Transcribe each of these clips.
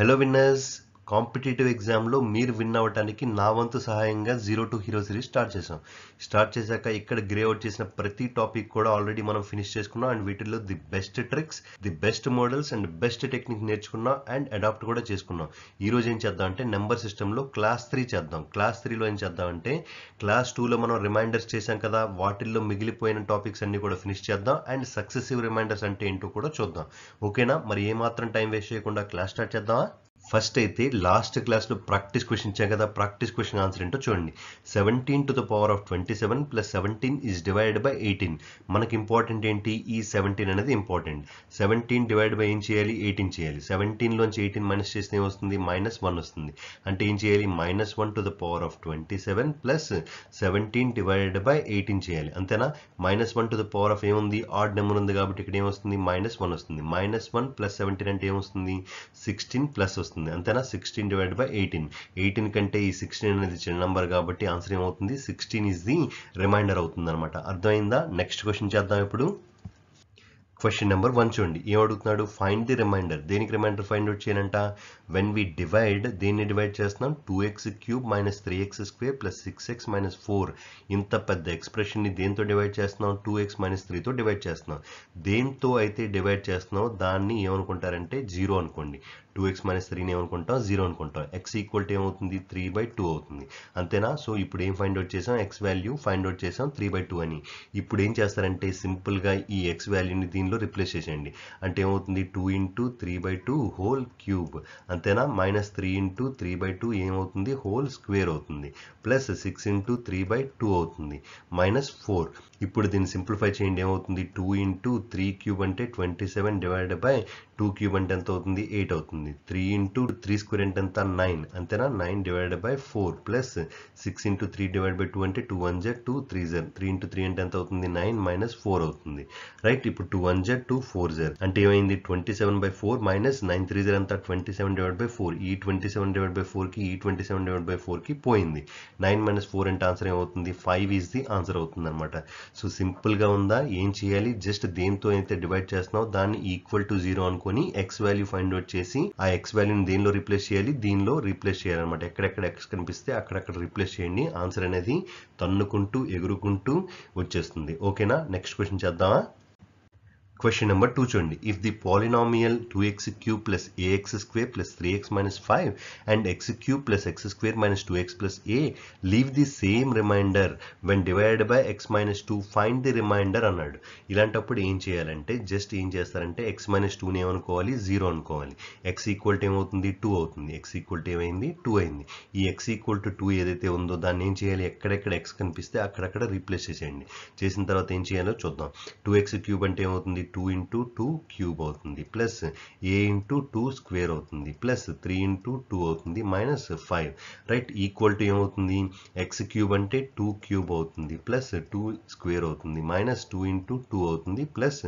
Hello winners competitive ఎగ్జామ్లో మీరు win అవ్వడానికి నా వంతు సహాయంగా zero to hero series start చేసాం స్టార్ట్ చేశాక ఇక్కడ గ్రే అవుట్ చేసిన ప్రతి టాపిక్ కూడా ఆల్రెడీ మనం ఫినిష్ చేసుకున్నాం అండ్ వీటిల్లో the best tricks the best models and best technique నేర్చుకున్నాం అండ్ అడాప్ట్ కూడా చేసుకున్నాం ఈ రోజు ఏం చేద్దాం అంటే నెంబర్ సిస్టంలో క్లాస్ త్రీ చేద్దాం క్లాస్ త్రీలో ఏం చేద్దాం అంటే క్లాస్ టూలో మనం రిమైండర్స్ చేసాం కదా వాటిల్లో మిగిలిపోయిన టాపిక్స్ అన్ని కూడా ఫినిష్ చేద్దాం అండ్ సక్సెసివ్ రిమైండర్స్ అంటే ఏంటో కూడా చూద్దాం ఓకేనా మరి ఏమాత్రం టైం వేస్ట్ చేయకుండా క్లాస్ స్టార్ట్ చేద్దామా ఫస్ట్ అయితే లాస్ట్ క్లాస్లో ప్రాక్టీస్ క్వశ్చన్ ఇచ్చాం కదా ప్రాక్టీస్ క్వశ్చన్ ఆన్సర్ ఏంటో చూడండి seventeen to the power of twenty seven plus seventeen is divide by eighteen మనకి ఇంపార్టెంట్ ఏంటి ఈ సెవెంటీన్ అనేది ఇంపార్టెంట్ సెవెంటీన్ డివైడ్ బై ఏం చేయాలి ఎయిటీన్ చేయాలి సెవెంటీన్లోంచి ఎయిటీన్ మైనస్ చేస్తే వస్తుంది మైనస్ వన్ వస్తుంది అంటే ఏం చేయాలి minus one to the power of twenty seven plus seventeen divided by eighteen చేయాలి అంతేనా minus one to the power of ఏముంది ఆడ్ నెంబర్ ఉంది కాబట్టి ఇక్కడ ఏమొస్తుంది మైనస్ వన్ వస్తుంది మైనస్ వన్ ప్లస్ సెవెంటీన్ అంటే ఏమొస్తుంది సిక్స్టీన్ ప్లస్ వస్తుంది వస్తుంది అంతేనా sixteen divide by eighteen eighteen కంటే ఈ సిక్స్టీన్ అనేది చిన్న నెంబర్ కాబట్టి ఆన్సర్ ఏమవుతుంది సిక్స్టీన్ ఈజ్ ది రిమైండర్ అవుతుంది అనమాట అర్థమైందా నెక్స్ట్ క్వశ్చన్ చేద్దాం ఇప్పుడు క్వశ్చన్ నెంబర్ వన్ చూడండి ఏం అడుగుతున్నాడు ఫైండ్ ది రిమైండర్ దేనికి రిమైండర్ ఫైండ్ అవుట్ చేయాలంట వెన్ వి డివైడ్ దేన్ని డివైడ్ చేస్తున్నాం two x cube minus three x square plus six x minus four ఇంత పెద్ద ఎక్స్ప్రెషన్ని దేంతో డివైడ్ చేస్తున్నాం టూ ఎక్స్ మైనస్ త్రీతో డివైడ్ చేస్తున్నాం దేంతో అయితే డివైడ్ చేస్తున్నాం దాన్ని ఏమనుకుంటారంటే జీరో అనుకోండి టూ ఎక్స్ మైనస్ త్రీని ఏమనుకుంటాం జీరో అనుకుంటాం ఎక్స్ ఈక్వల్ టు ఏమవుతుంది త్రీ బై టూ అవుతుంది అంతేనా సో ఇప్పుడు ఏం ఫైండ్ అవుట్ చేసాం ఎక్స్ వాల్యూ ఫైండ్ అవుట్ చేసాం త్రీ బై టూ అని ఇప్పుడు ఏం చేస్తారంటే సింపుల్గా ఈ ఎక్స్ వాల్యూని దీనిలో రిప్లేస్ చేసేయండి అంటే ఏమవుతుంది two into three by two whole cube అంతేనా minus three into three by two ఏమవుతుంది హోల్ స్క్వేర్ అవుతుంది plus six into three by two అవుతుంది మైనస్ ఫోర్ ఇప్పుడు దీన్ని సింప్లిఫై చేయండి ఏమవుతుంది టూ ఇంటూ త్రీ క్యూబ్ అంటే twenty seven divided by two cube అంటే ఎంత అవుతుంది ఎయిట్ అవుతుంది త్రీ ఇంటూ త్రీ స్క్వేర్ అంటే ఎంత నైన్ అంతేనా nine divide by four plus six into three divide by two అంటే two one zed two three zed three into three అంటే ఎంత అవుతుంది నైన్ మైనస్ ఫోర్ అవుతుంది రైట్ ఇప్పుడు two one zed two four zed అంటే ఏమైంది twenty seven by four minus nine three zed అంతా twenty seven divide by four ఈ twenty seven divide by ఫోర్కి ఈ ట్వంటీ సెవెన్ డివైడ్ బై ఫోర్కి పోయింది నైన్ మైనస్ ఫోర్ అంటే ఆన్సర్ ఏమవుతుంది ఫైవ్ ఈజ్ ది ఆన్సర్ అవుతుంది అనమాట సో సింపుల్గా ఉందా ఏం చేయాలి జస్ట్ దేంతో అయితే డివైడ్ చేస్తున్నావు దాన్ని ఈక్వల్ టు జీరో అనుకో తీసుకొని ఎక్స్ వాల్యూ ఫైండ్ అవుట్ చేసి ఆ ఎక్స్ వాల్యూని దీనిలో రీప్లేస్ చేయాలి దీనిలో రీప్లేస్ చేయాలి అనమాట ఎక్కడెక్కడ ఎక్స్ కనిపిస్తే అక్కడక్కడ రీప్లేస్ చేయండి ఆన్సర్ అనేది తన్నుకుంటూ ఎగురుకుంటూ వచ్చేస్తుంది ఓకేనా నెక్స్ట్ క్వశ్చన్ చేద్దామా క్వశ్చన్ నెంబర్ టూ చూడండి if the polynomial two x cube plus a x square plus three x minus five and x cube plus x square minus two x plus a leave the same remainder when divided by x minus two find the remainder అన్నాడు ఇలాంటప్పుడు ఏం చేయాలంటే just ఏం చేస్తారంటే X minus టూని ఏమనుకోవాలి zero అనుకోవాలి x equal to ఏమవుతుంది టూ అవుతుంది ఎక్స్ ఈక్వల్ టు ఏమైంది టూ అయింది ఈ ఎక్స్ ఈక్వల్ టు టూ ఏదైతే ఉందో దాన్ని ఏం చేయాలి ఎక్కడెక్కడ ఎక్స్ కనిపిస్తే అక్కడక్కడ రీప్లేస్ చేయండి చేసిన తర్వాత ఏం చేయాలో చూద్దాం టూ ఎక్స్ క్యూబ్ అంటే ఏమవుతుంది టూ ఇంటూ టూ క్యూబ్ అవుతుంది plus a into two square అవుతుంది ప్లస్ త్రీ ఇంటూ టూ అవుతుంది minus five right equal to ఏమవుతుంది ఎక్స్ క్యూబ్ అంటే టూ క్యూబ్ అవుతుంది ప్లస్ టూ స్క్వేర్ అవుతుంది మైనస్ టూ ఇంటూ టూ అవుతుంది ప్లస్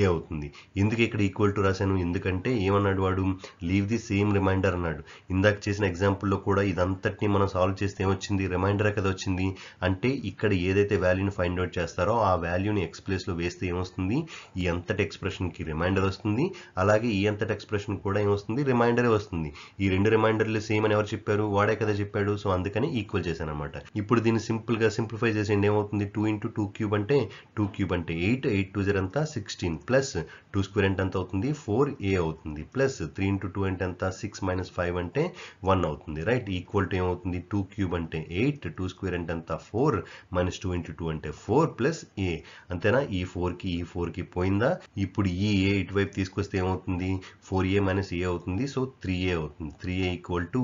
ఏ అవుతుంది ఎందుకు ఇక్కడ ఈక్వల్ టు రాశాను ఎందుకంటే ఏమన్నాడు వాడు లీవ్ ది సేమ్ రిమైండర్ అన్నాడు ఇందాక చేసిన ఎగ్జాంపుల్లో కూడా ఇదంతటిని మనం సాల్వ్ చేస్తే ఏమొచ్చింది రిమైండర్ కదా వచ్చింది అంటే ఇక్కడ ఏదైతే వాల్యూని ఫైండ్ అవుట్ చేస్తారో ఆ వాల్యూని ఎక్స్ ప్లేస్లో వేస్తే ఏమొస్తుంది ఈ అంత అంతటి ఎక్స్ప్రెషన్కి రిమైండర్ వస్తుంది అలాగే ఈ అంతటి ఎక్స్ప్రెషన్ కూడా ఏమొస్తుంది రిమైండరే వస్తుంది ఈ రెండు రిమైండర్లు సేమ్ అని ఎవరు చెప్పారు వాడే కదా చెప్పాడు సో అందుకని ఈక్వల్ చేశాను అనమాట ఇప్పుడు దీన్ని సింపుల్గా సింప్లిఫై చేసేయండి ఏమవుతుంది టూ ఇంటూ టూ క్యూబ్ అంటే టూ క్యూబ్ అంటే ఎయిట్ ఎయిట్ టూ జీరో అంతా సిక్స్టీన్ ప్లస్ టూ స్క్వేర్ అంటే ఎంత అవుతుంది ఫోర్ ఏ అవుతుంది ప్లస్ త్రీ ఇంటూ టూ అంటే ఎంత సిక్స్ మైనస్ ఫైవ్ అంటే వన్ అవుతుంది రైట్ ఈక్వల్ టు ఏమవుతుంది టూ క్యూబ్ అంటే ఎయిట్ టూ స్క్వేర్ అంటే ఎంత four minus two into two అంటే ఫోర్ ప్లస్ ఏ అంతేనా ఈ ఫోర్కి ఈ ఫోర్కి పోయిందా ఇప్పుడు ఈ ఏ ఇటువైపు తీసుకొస్తే ఏమవుతుంది ఫోర్ ఏ మైనస్ ఏ అవుతుంది సో త్రీ ఏ అవుతుంది three a equal to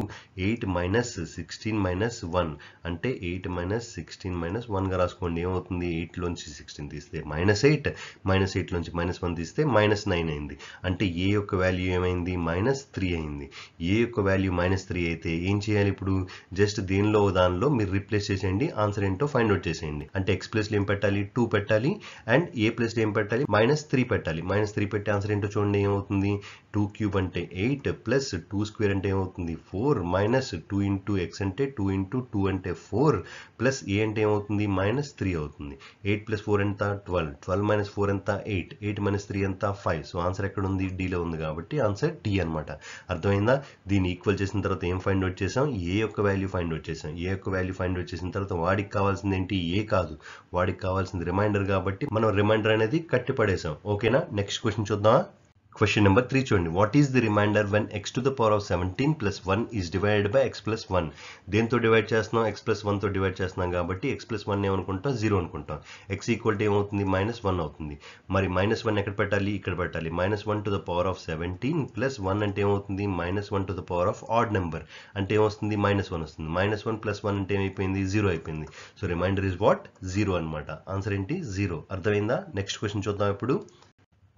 eight minus sixteen minus one అంటే ఎయిట్ మైనస్ సిక్స్టీన్ మైనస్ వన్గా రాసుకోండి ఏమవుతుంది ఎయిట్లోంచి సిక్స్టీన్ తీస్తే మైనస్ ఎయిట్ మైనస్ ఎయిట్లోంచి మైనస్ వన్ తీస్తే మైనస్ నైన్ అయింది అంటే ఏ యొక్క వాల్యూ ఏమైంది మైనస్ త్రీ అయింది ఏ యొక్క వాల్యూ మైనస్ త్రీ అయితే ఏం చేయాలి ఇప్పుడు జస్ట్ దీనిలో దానిలో మీరు రిప్లేస్ చేసేయండి ఆన్సర్ ఏంటో ఫైండ్ అవుట్ చేసేయండి అంటే ఎక్స్ ప్లేస్లో ఏం పెట్టాలి టూ పెట్టాలి అండ్ ఏ ప్లేస్లో ఏం పెట్టాలి మైనస్ త్రీ త్రీ పెట్టాలి మైనస్ త్రీ పెట్టి ఆన్సర్ ఏంటో చూడండి ఏమవుతుంది టూ క్యూబ్ అంటే ఎయిట్ ప్లస్ టూ స్క్వేర్ అంటే ఏమవుతుంది four minus two into x అంటే టూ ఇంటూ టూ అంటే ఫోర్ ప్లస్ ఏ అంటే ఏమవుతుంది మైనస్ త్రీ అవుతుంది ఎయిట్ ప్లస్ ఫోర్ ఎంత ట్వెల్వ్ ట్వెల్వ్ మైనస్ ఫోర్ ఎంత ఎయిట్ ఎయిట్ మైనస్ త్రీ ఎంత ఫైవ్ సో ఆన్సర్ ఎక్కడ ఉంది డీలో ఉంది కాబట్టి ఆన్సర్ టీ అనమాట అర్థమైందా దీన్ని ఈక్వల్ చేసిన తర్వాత ఏం ఫైండ్ అవుట్ చేసాం ఏ యొక్క వాల్యూ ఫైండ్ అవుట్ చేసాం ఏ యొక్క వాల్యూ ఫైండ్ అవుట్ చేసిన తర్వాత వాడికి కావాల్సింది ఏంటి ఏ కాదు వాడికి కావాల్సింది రిమైండర్ కాబట్టి మనం రిమైండర్ అనేది కట్టిపడేసాం ఓకేనా నెక్స్ట్ క్వశ్చన్ చూద్దామా క్వశ్చన్ నెంబర్ త్రీ చూడండి what is the remainder when x to the power of seventeen plus one is divided by x plus one దేంతో డివైడ్ చేస్తున్నాం ఎక్స్ ప్లస్ వన్తో డివైడ్ చేస్తున్నాం కాబట్టి ఎక్స్ ప్లస్ వన్ ఏమనుకుంటాం zero అనుకుంటాం x equal to ఏమవుతుంది minus one అవుతుంది మరి మైనస్ వన్ ఎక్కడ పెట్టాలి ఇక్కడ పెట్టాలి minus one to the power of seventeen plus one అంటే ఏమవుతుంది minus one to the power of odd number అంటే ఏమొస్తుంది మైనస్ వన్ వస్తుంది మైనస్ వన్ ప్లస్ వన్ అంటే ఏమైపోయింది జీరో అయిపోయింది so remainder is what zero అనమాట ఆన్సర్ ఏంటి జీరో అర్థమైందా నెక్స్ట్ క్వశ్చన్ చూద్దాం ఇప్పుడు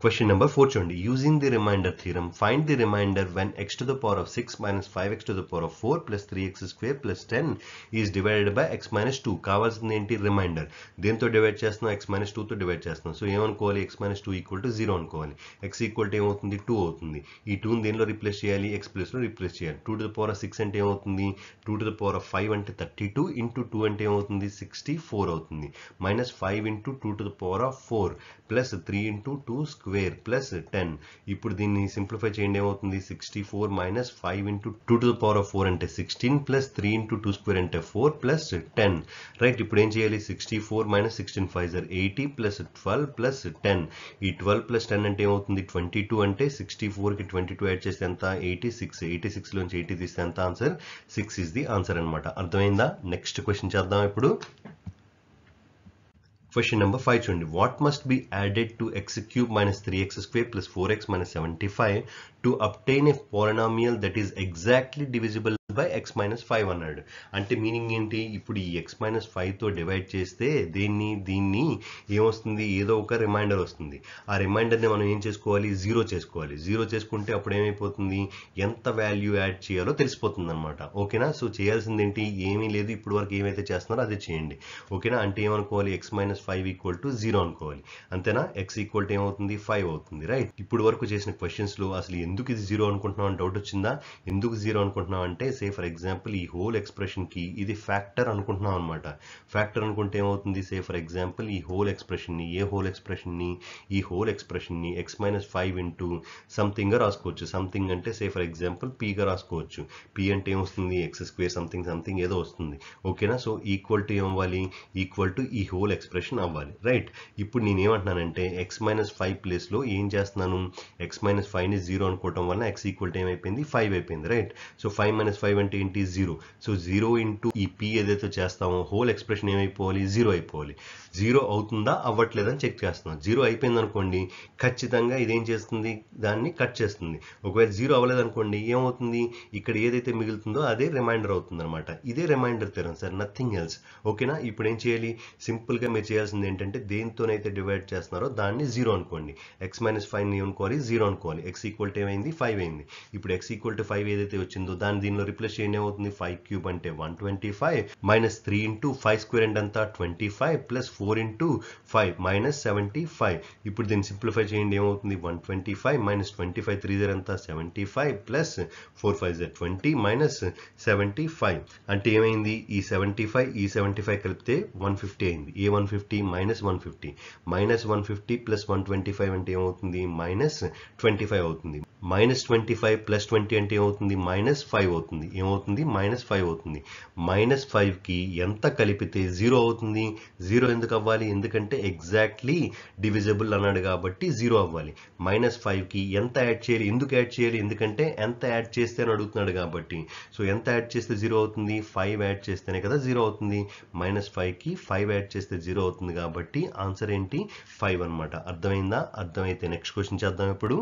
Question number 4 చూడండి using the remainder theorem find the remainder when x to the power of 6 minus 5x to the power of 4 plus 3x square plus 10 is divided by x minus 2 కావాల్సింది ఏంటి reminder దేంతో divide చేస్తున్నాం x minus 2 divide చేస్తున్నాం so ఏమనుకోవాలి x minus 2 equal to 0 అనుకోవాలి x equal to ఏమవుతుంది 2 అవుతుంది ఈ 2 దేనిలో రిప్లేస్ చేయాలి x ప్లస్ రిప్లేస్ చేయాలి 2 టు ద పవర్ ఆఫ్ 6 అంటే ఏమవుతుంది 2 టు ద పవర్ ఆఫ్ 5 అంటే 32 ఇంటూ 2 అంటే ఏమవుతుంది 64 అవుతుంది minus 5 into 2 to the power of 4 plus 3 into 2 square square plus ten ఇప్పుడు దీన్ని సింప్లిఫై చేయండి ఏమవుతుంది sixty four minus five into two to the power of four అంటే sixteen plus three into two square అంటే four plus ten right ఇప్పుడు ఏం చేయాలి sixty four minus sixteen five జర్ eighty plus twelve plus ten ఈ twelve plus ten అంటే ఏమవుతుంది twenty two అంటే సిక్స్టీ ఫోర్కి ట్వంటీ టూ యాడ్ చేస్తే ఎంత ఎయిటీ సిక్స్ ఎయిటీ సిక్స్లోంచి ఎయిటీ తీస్తే ఎంత answer six is the answer అనమాట అర్థమైందా నెక్స్ట్ క్వశ్చన్ చేద్దాం ఇప్పుడు Question number 5 What must be added to x cube minus 3x square plus 4x minus 75 to obtain a polynomial that is exactly divisible by x minus five అన్నాడు అంటే meaning ఏంటి ఇప్పుడు ఈ X minus ఫైవ్తో divide చేస్తే దీన్ని దీన్ని ఏమొస్తుంది ఏదో ఒక రిమైండర్ వస్తుంది ఆ రిమైండర్ని మనం ఏం చేసుకోవాలి జీరో చేసుకోవాలి జీరో చేసుకుంటే అప్పుడు ఏమైపోతుంది ఎంత వాల్యూ యాడ్ చేయాలో తెలిసిపోతుంది అనమాట ఓకేనా సో చేయాల్సింది ఏంటి ఏమీ లేదు ఇప్పుడు వరకు ఏమైతే చేస్తున్నారో అదే చేయండి ఓకేనా అంటే ఏమనుకోవాలి x minus five equal to zero అనుకోవాలి అంతేనా ఎక్స్ ఈక్వల్ టు ఏమవుతుంది ఫైవ్ అవుతుంది రైట్ ఇప్పుడు వరకు చేసిన క్వశ్చన్స్లో అసలు ఎందుకు ఎందుకు ఇది జీరో అనుకుంటున్నాం అని డౌట్ వచ్చిందా ఎందుకు జీరో అనుకుంటున్నాం అంటే సే ఫర్ ఎగ్జాంపుల్ ఈ హోల్ ఎక్స్ప్రెషన్కి ఇది ఫ్యాక్టర్ అనుకుంటున్నాం అనమాట ఫ్యాక్టర్ అనుకుంటే ఏమవుతుంది సే ఫర్ ఎగ్జాంపుల్ ఈ హోల్ ఎక్స్ప్రెషన్ని ఏ హోల్ ఎక్స్ప్రెషన్ని ఈ హోల్ ఎక్స్ప్రెషన్ని ఎక్స్ మైనస్ ఫైవ్ ఇంటూ సంథింగ్గా రాసుకోవచ్చు సంథింగ్ అంటే సే ఫర్ ఎగ్జాంపుల్ పీగా రాసుకోవచ్చు పీ అంటే ఏమొస్తుంది ఎక్స్ స్క్వేర్ సంథింగ్ సంథింగ్ ఏదో వస్తుంది ఓకేనా సో ఈక్వల్ టు ఏమవ్వాలి ఈక్వల్ టు ఈ హోల్ ఎక్స్ప్రెషన్ అవ్వాలి రైట్ ఇప్పుడు నేనేమంటున్నానంటే ఎక్స్ మైనస్ ఫైవ్ ప్లేస్లో ఏం చేస్తున్నాను ఎక్స్ మైనస్ ఫైవ్ని జీరో కోరుకోవటం వలన ఎక్స్ ఈక్వల్ టు ఏమైపోయింది ఫైవ్ అయిపోయింది right so five minus five అంటే ఏంటి జీరో సో జీరో ఇంటూ ఈ పి ఏదైతే చేస్తామో హోల్ ఎక్స్ప్రెషన్ ఏమైపోవాలి జీరో అయిపోవాలి జీరో అవుతుందా అవ్వట్లేదని చెక్ చేస్తున్నాం జీరో అయిపోయింది అనుకోండి ఖచ్చితంగా ఇదేం చేస్తుంది దాన్ని కట్ చేస్తుంది ఒకవేళ జీరో అవ్వలేదు అనుకోండి ఏమవుతుంది ఇక్కడ ఏదైతే మిగులుతుందో అదే రిమైండర్ అవుతుంది అనమాట ఇదే remainder theorem sir nothing else ఓకేనా ఇప్పుడు ఏం చేయాలి సింపుల్గా మీరు చేయాల్సింది ఏంటంటే దేనితోనైతే డివైడ్ చేస్తున్నారో దాన్ని జీరో అనుకోండి ఎక్స్ మైనస్ ఫైవ్ అనుకోవాలి జీరో అనుకోవాలి ఎక్స్ ఈక్వల్ టు ఏమైంది ఫైవ్ అయింది ఇప్పుడు ఎక్స్ ఈక్వల్ టు ఫైవ్ ఏదైతే వచ్చిందో దాన్ని దీనిలో రిప్లేస్ చేయండి ఏమవుతుంది ఫైవ్ క్యూబ్ అంటే one twenty five minus three into five square and అంతా twenty five plus four into five minus seventy five ఇప్పుడు దీన్ని సింప్లిఫై చేయండి ఏమవుతుంది one twenty five minus twenty five three జర్ అంతా seventy five plus four five జర్ twenty minus seventy five అంటే ఏమైంది ఈ సెవెంటీ ఫైవ్ ఈ సెవెంటీ ఫైవ్ కలిపితే వన్ ఫిఫ్టీ అయింది ఏ one fifty minus one fifty minus one fifty plus one twenty five అంటే ఏమవుతుంది మైనస్ ట్వంటీ ఫైవ్ అవుతుంది minus twenty five plus twenty అంటే ఏమవుతుంది మైనస్ ఫైవ్ అవుతుంది ఏమవుతుంది మైనస్ ఫైవ్ అవుతుంది మైనస్ ఫైవ్కి ఎంత కలిపితే జీరో అవుతుంది జీరో ఎందుకు అవ్వాలి ఎందుకంటే ఎగ్జాక్ట్లీ డివిజబుల్ అన్నాడు కాబట్టి జీరో అవ్వాలి మైనస్ ఫైవ్కి ఎంత యాడ్ చేయాలి ఎందుకు యాడ్ చేయాలి ఎందుకంటే ఎంత యాడ్ చేస్తే అని అడుగుతున్నాడు కాబట్టి సో ఎంత యాడ్ చేస్తే జీరో అవుతుంది ఫైవ్ యాడ్ చేస్తేనే కదా జీరో అవుతుంది మైనస్ ఫైవ్కి ఫైవ్ యాడ్ చేస్తే జీరో అవుతుంది కాబట్టి ఆన్సర్ ఏంటి ఫైవ్ అనమాట అర్థమైందా అర్థమైతే నెక్స్ట్ క్వశ్చన్ చేద్దాం ఇప్పుడు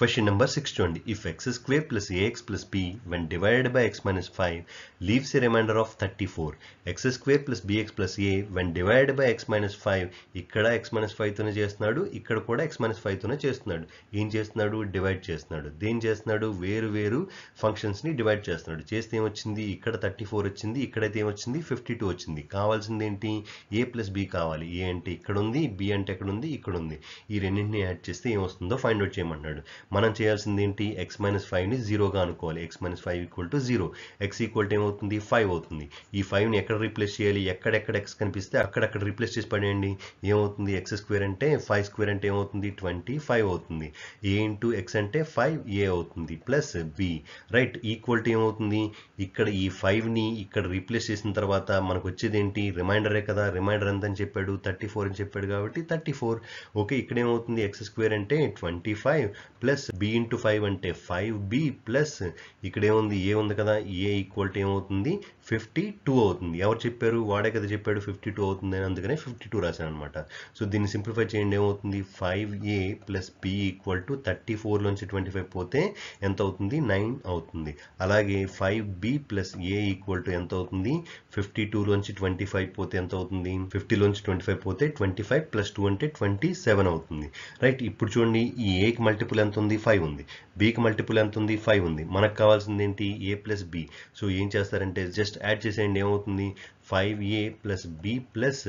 Question number 6 చూడండి if x square plus ax plus b when divided by x minus 5 leaves a remainder of 34 x square plus bx plus a when divided by x minus 5 ఇక్కడ x minus 5 తోనే చేస్తున్నాడు ఇక్కడ కూడా x minus 5 చేస్తున్నాడు ఏం చేస్తున్నాడు divide చేస్తున్నాడు దేని చేస్తున్నాడు వేరు వేరు ఫంక్షన్స్ని డివైడ్ చేస్తున్నాడు చేస్తే ఏమొచ్చింది ఇక్కడ 34 వచ్చింది ఇక్కడైతే ఏమొచ్చింది 52 వచ్చింది కావాల్సింది ఏంటి a ప్లస్ b కావాలి a అంటే ఇక్కడ ఉంది b అంటే ఎక్కడ ఉంది ఇక్కడ ఉంది ఈ రెండింటిని యాడ్ చేస్తే ఏమొస్తుందో ఫైండ్ అవుట్ చేయమన్నాడు మనం చేయాల్సింది ఏంటి ఎక్స్ మైనస్ ఫైవ్ని జీరోగా అనుకోవాలి x minus five equal to zero x equal to ఏమవుతుంది ఫైవ్ అవుతుంది ఈ ఫైవ్ని ఎక్కడ రీప్లేస్ చేయాలి ఎక్కడెక్కడ ఎక్స్ కనిపిస్తే అక్కడక్కడ రీప్లేస్ చేసి పడేయండి ఏమవుతుంది ఎక్స్ స్క్వేర్ అంటే ఫైవ్ స్క్వేర్ అంటే ఏమవుతుంది ట్వంటీ ఫైవ్ అవుతుంది ఏ ఇంటూ ఎక్స్ అంటే ఫైవ్ ఏ అవుతుంది plus b right equal to ఏమవుతుంది ఇక్కడ ఈ ఫైవ్ని ఇక్కడ రీప్లేస్ చేసిన తర్వాత మనకు వచ్చేది ఏంటి రిమైండరే కదా రిమైండర్ ఎంత అని చెప్పాడు థర్టీ ఫోర్ అని చెప్పాడు కాబట్టి థర్టీ ఫోర్ ఓకే ఇక్కడ ఏమవుతుంది ఎక్స్ స్క్వేర్ అంటే twenty five plus plus b into five అంటే ఫైవ్ బి ప్లస్ ఇక్కడ ఏముంది ఏ ఉంది కదా ఏ ఈక్వల్ టు ఏమవుతుంది ఫిఫ్టీ టూ అవుతుంది ఎవరు చెప్పారు వాడే కదా చెప్పాడు ఫిఫ్టీ టూ అవుతుంది అని అందుకనే ఫిఫ్టీ టూ రాశాను అనమాట సో దీన్ని సింప్లిఫై చేయండి ఏమవుతుంది five a plus b equal to thirty ఫోర్లోంచి ట్వంటీ ఫైవ్ పోతే ఎంత అవుతుంది నైన్ అవుతుంది అలాగే five b plus a equal to ఎంత అవుతుంది ఫిఫ్టీ టూలోంచి ట్వంటీ ఫైవ్ పోతే ఎంత అవుతుంది ఫిఫ్టీలోంచి ట్వంటీ ఫైవ్ పోతే ట్వంటీ ఫైవ్ ప్లస్ టూ అంటే ట్వంటీ సెవెన్ అవుతుంది రైట్ ఇప్పుడు చూడండి ఈ ఏకి మల్టిపుల్ ఎంత ఉంది ఉంది ఫైవ్ ఉంది బీకి మల్టిపుల్ ఎంత ఉంది ఫైవ్ ఉంది మనకు కావాల్సింది ఏంటి ఏ ప్లస్ బి సో ఏం చేస్తారంటే జస్ట్ యాడ్ చేసేయండి ఏమవుతుంది five a plus b plus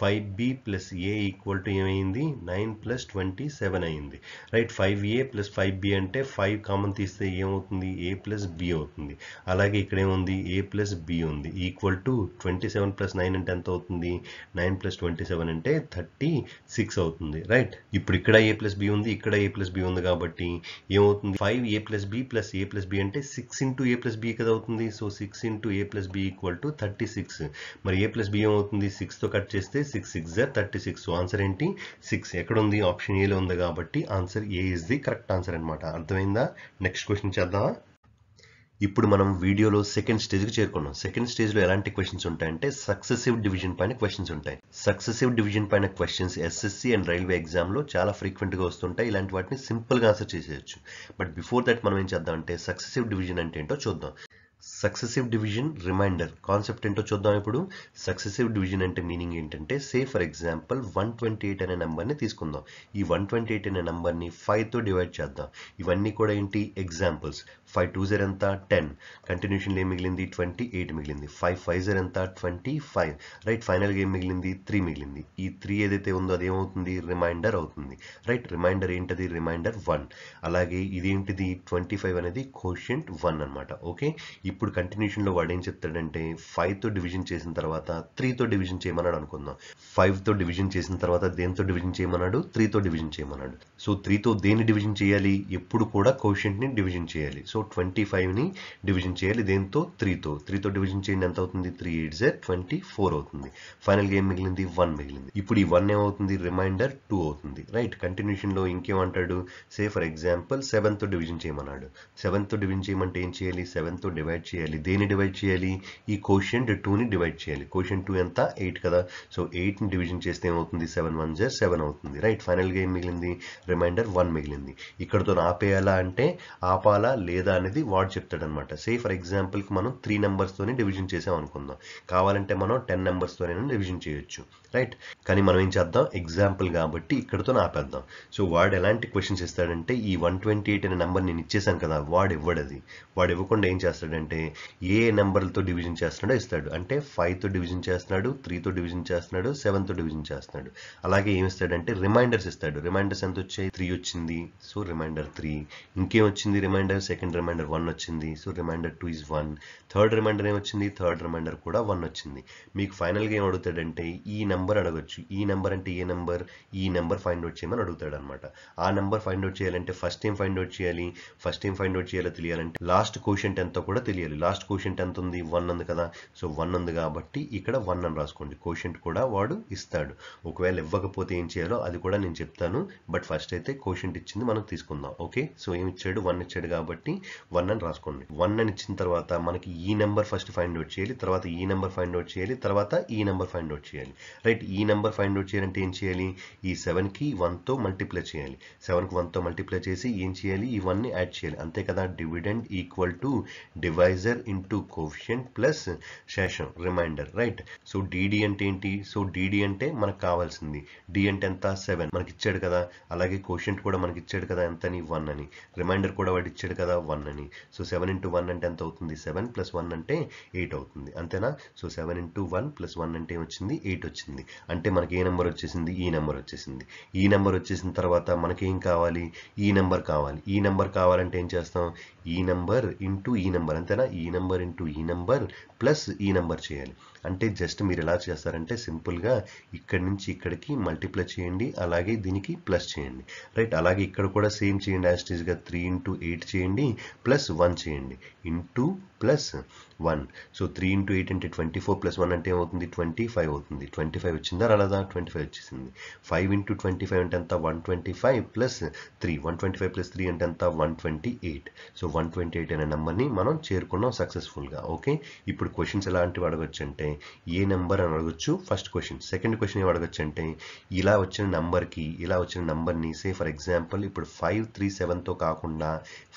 five b plus a equal to ఏమైంది నైన్ ప్లస్ ట్వంటీ సెవెన్ అయింది right five a plus five b అంటే ఫైవ్ కామన్ తీస్తే ఏమవుతుంది ఏ ప్లస్ బి అవుతుంది అలాగే ఇక్కడ ఏముంది ఏ ప్లస్ బి ఉంది equal to twenty seven plus nine అంటే ఎంత అవుతుంది నైన్ ప్లస్ ట్వంటీ సెవెన్ అంటే థర్టీ సిక్స్ అవుతుంది రైట్ ఇప్పుడు ఇక్కడ ఏ ప్లస్ బి ఉంది ఇక్కడ ఏ ప్లస్ బి ఉంది కాబట్టి ఏమవుతుంది five a plus b plus a plus b అంటే six into a plus b కదా అవుతుంది so six into a plus b equal to thirty six మరి ఏ ప్లస్ బి అవుతుంది సిక్స్తో కట్ చేస్తే సిక్స్ సిక్స్ జర్ థర్టీ సిక్స్ ఆన్సర్ ఏంటి six ఎక్కడ ఉంది ఆప్షన్ ఏలో ఉంది కాబట్టి answer a is the correct answer అనమాట అర్థమైందా నెక్స్ట్ క్వశ్చన్ చేద్దామా ఇప్పుడు మనం వీడియోలో సెకండ్ స్టేజ్కి చేరుకున్నాం సెకండ్ స్టేజ్లో ఎలాంటి క్వశ్చన్స్ ఉంటాయంటే సక్సెసివ్ డివిజన్ పైన క్వశ్చన్స్ ఉంటాయి సక్సెసివ్ డివిజన్ పైన క్వశ్చన్స్ ఎస్ఎస్సి అండ్ రైల్వే ఎగ్జామ్లో చాలా ఫ్రీక్వెంట్గా వస్తుంటాయి ఇలాంటి వాటిని సింపుల్గా ఆన్సర్ చేసేయచ్చు బట్ బిఫోర్ దట్ మనం ఏం చేద్దాం అంటే సక్సెసివ్ డివిజన్ అంటే ఏంటో చూద్దాం సక్సెసివ్ డివిజన్ రిమైండర్ కాన్సెప్ట్ ఏంటో చూద్దాం ఇప్పుడు సక్సెసివ్ డివిజన్ అంటే మీనింగ్ ఏంటంటే say for example one twenty eight అనే నెంబర్ని తీసుకుందాం ఈ వన్ ట్వంటీ ఎయిట్ అనే నెంబర్ని ఫైవ్తో డివైడ్ చేద్దాం ఇవన్నీ కూడా ఏంటి ఎగ్జాంపుల్స్ ఫైవ్ టూ జీర్ ఎంత టెన్ కంటిన్యూషన్లో ఏం మిగిలింది ట్వంటీ ఎయిట్ మిగిలింది ఫైవ్ ఫైవ్ జీర్ ఎంత ట్వంటీ ఫైవ్ రైట్ ఫైనల్గా ఏం మిగిలింది త్రీ మిగిలింది ఈ త్రీ ఏదైతే ఉందో అదేమవుతుంది రిమైండర్ అవుతుంది రైట్ రిమైండర్ ఏంటది రిమైండర్ వన్ అలాగే ఇదేంటిది ట్వంటీ ఫైవ్ అనేది క్వశ్చన్ వన్ అనమాట ఓకే ఇప్పుడు కంటిన్యూషన్లో వాడు ఏం చెప్తాడంటే ఫైవ్తో డివిజన్ చేసిన తర్వాత త్రీతో డివిజన్ చేయమన్నాడు అనుకుందాం ఫైవ్తో డివిజన్ చేసిన తర్వాత దేనితో డివిజన్ చేయమన్నాడు త్రీతో డివిజన్ చేయమన్నాడు సో త్రీతో దేన్ని డివిజన్ చేయాలి ఎప్పుడు కూడా కోషెంట్ని డివిజన్ చేయాలి సో ట్వంటీ ఫైవ్ని డివిజన్ చేయాలి దేంతో త్రీతో త్రీతో డివిజన్ చేయండి ఎంత అవుతుంది త్రీ ఎయిట్ జెడ్ ట్వంటీ ఫోర్ అవుతుంది ఫైనల్ ఏం మిగిలింది వన్ మిగిలింది ఇప్పుడు ఈ వన్ ఏమవుతుంది రిమైండర్ టూ అవుతుంది రైట్ కంటిన్యూషన్లో ఇంకేమంటాడు సే ఫర్ ఎగ్జాంపుల్ సెవెన్తో డివిజన్ చేయమన్నాడు సెవెన్తో డివిజన్ చేయమంటే ఏం చేయాలి సెవెన్తో డివైడ్ చేయాలి చేయాలి దేన్ని డివైడ్ చేయాలి ఈ క్వశ్చన్ టూని డివైడ్ చేయాలి క్వశ్చన్ టూ ఎంత ఎయిట్ కదా సో ఎయిట్ని డివిజన్ చేస్తే ఏమవుతుంది సెవెన్ వన్ జర్ సెవెన్ అవుతుంది రైట్ ఫైనల్గా ఏం మిగిలింది రిమైండర్ వన్ మిగిలింది ఇక్కడతో ఆపేయాలా అంటే ఆపాలా లేదా అనేది వాడు చెప్తాడనమాట సే ఫర్ ఎగ్జాంపుల్కి మనం త్రీ నెంబర్స్తోనే డివిజన్ చేసాం అనుకుందాం కావాలంటే మనం టెన్ నెంబర్స్తోనే డివిజన్ చేయొచ్చు రైట్ కానీ మనం ఏం చేద్దాం ఎగ్జాంపుల్ కాబట్టి ఇక్కడతో ఆపేద్దాం సో వాడు ఎలాంటి క్వశ్చన్స్ ఇస్తాడంటే ఈ వన్ ట్వంటీ ఎయిట్ అనే నెంబర్ నేను ఇచ్చేసాను కదా వాడు ఇవ్వడది వాడు ఇవ్వకుండా ఏం చేస్తాడంటే ఏ నెంబర్లతో డివిజన్ చేస్తున్నాడో ఇస్తాడు అంటే ఫైవ్తో డివిజన్ చేస్తున్నాడు త్రీతో డివిజన్ చేస్తున్నాడు సెవెన్తో డివిజన్ చేస్తున్నాడు అలాగే ఏమి ఇస్తాడంటే రిమైండర్స్ ఇస్తాడు రిమైండర్స్ ఎంత వచ్చాయి త్రీ వచ్చింది సో రిమైండర్ త్రీ ఇంకేం వచ్చింది రిమైండర్ సెకండ్ రిమైండర్ వన్ వచ్చింది so remainder two is one third remainder ఏమొచ్చింది థర్డ్ రిమైండర్ కూడా వన్ వచ్చింది మీకు ఫైనల్గా ఏం అడుగుతాడంటే ఈ నెంబర్ నెంబర్ అడగచ్చు ఈ నెంబర్ అంటే ఏ నెంబర్ ఈ నెంబర్ ఫైండ్ అవుట్ చేయమని అడుగుతాడు అనమాట ఆ నెంబర్ ఫైండ్ అవుట్ చేయాలంటే ఫస్ట్ టైం ఫైండ్ అవుట్ చేయాలి ఫస్ట్ టైం ఫైండ్ అవుట్ చేయాలో తెలియాలంటే లాస్ట్ క్వశ్చన్ ఎంత కూడా తెలియాలి లాస్ట్ క్వశ్చన్ ఎంత ఉంది వన్ ఉంది కదా సో వన్ ఉంది కాబట్టి ఇక్కడ వన్ అని రాసుకోండి క్వశ్చన్ కూడా వాడు ఇస్తాడు ఒకవేళ ఇవ్వకపోతే ఏం చేయాలో అది కూడా నేను చెప్తాను బట్ ఫస్ట్ అయితే క్వశ్చన్ ఇచ్చింది మనం తీసుకుందాం ఓకే సో ఏమి ఇచ్చాడు వన్ ఇచ్చాడు కాబట్టి వన్ అని రాసుకోండి వన్ అని ఇచ్చిన తర్వాత మనకి ఈ నెంబర్ ఫస్ట్ ఫైండ్ అవుట్ చేయాలి తర్వాత ఈ నెంబర్ ఫైండ్ అవుట్ చేయాలి తర్వాత ఈ నెంబర్ ఫైండ్ అవుట్ చేయాలి రైట్ రైట్ ఈ నెంబర్ ఫైండ్ అవుట్ చేయాలంటే ఏం చేయాలి ఈ సెవెన్కి వన్తో మల్టిప్లై చేయాలి సెవెన్కి వన్తో మల్టిప్లై చేసి ఏం చేయాలి ఈ వన్ని యాడ్ చేయాలి అంతే కదా dividend equal to divisor into coefficient plus శేషం రిమైండర్ రైట్ సో డిడి అంటే ఏంటి సో డిడి అంటే మనకు కావాల్సింది డి అంటే ఎంత సెవెన్ మనకి ఇచ్చాడు కదా అలాగే కోషియంట్ కూడా మనకి ఇచ్చాడు కదా ఎంత అని వన్ అని రిమైండర్ కూడా వాడు ఇచ్చాడు కదా వన్ అని సో సెవెన్ ఇంటూ వన్ అంటే ఎంత అవుతుంది సెవెన్ ప్లస్ వన్ అంటే ఎయిట్ అవుతుంది అంతేనా so seven into one plus one అంటే ఏమొచ్చింది ఎయిట్ వచ్చింది అంటే మనకి ఏ నెంబర్ వచ్చేసింది ఈ నెంబర్ వచ్చేసింది ఈ నెంబర్ వచ్చేసిన తర్వాత మనకేం కావాలి ఈ నెంబర్ కావాలి ఈ నెంబర్ కావాలంటే ఏం చేస్తాం ఈ నెంబర్ ఇంటూ ఈ నెంబర్ అంతేనా ఈ నెంబర్ ఇంటూ ఈ నెంబర్ ప్లస్ ఈ నెంబర్ చేయాలి అంటే జస్ట్ మీరు ఎలా చేస్తారంటే సింపుల్గా ఇక్కడ నుంచి ఇక్కడికి మల్టిప్లై చేయండి అలాగే దీనికి ప్లస్ చేయండి రైట్ అలాగే ఇక్కడ కూడా సేమ్ చేయండి యాస్టీజ్గా త్రీ ఇంటూ ఎయిట్ చేయండి ప్లస్ వన్ చేయండి into plus one so three into eight అంటే ట్వంటీ ఫోర్ ప్లస్ వన్ అంటే ఏమవుతుంది ట్వంటీ ఫైవ్ అవుతుంది ట్వంటీ ఫైవ్ వచ్చిందా అలాదా ట్వంటీ ఫైవ్ వచ్చేసింది ఫైవ్ ఇంటూ ట్వంటీ ఫైవ్ అంటే ఎంత one twenty five plus three one twenty five plus three అంటే ఎంత one twenty eight so one twenty eight అనే నెంబర్ని మనం చేరుకున్నాం సక్సెస్ఫుల్గా ఓకే ఇప్పుడు క్వశ్చన్స్ ఎలాంటివి అడగచ్చు అంటే ఏ నెంబర్ అని అడగచ్చు ఫస్ట్ క్వశ్చన్ సెకండ్ క్వశ్చన్ ఏమి అడగచ్చు అంటే ఇలా వచ్చిన నంబర్కి ఇలా వచ్చిన నంబర్ని సే ఫర్ ఎగ్జాంపుల్ ఇప్పుడు ఫైవ్ త్రీ సెవెన్తో కాకుండా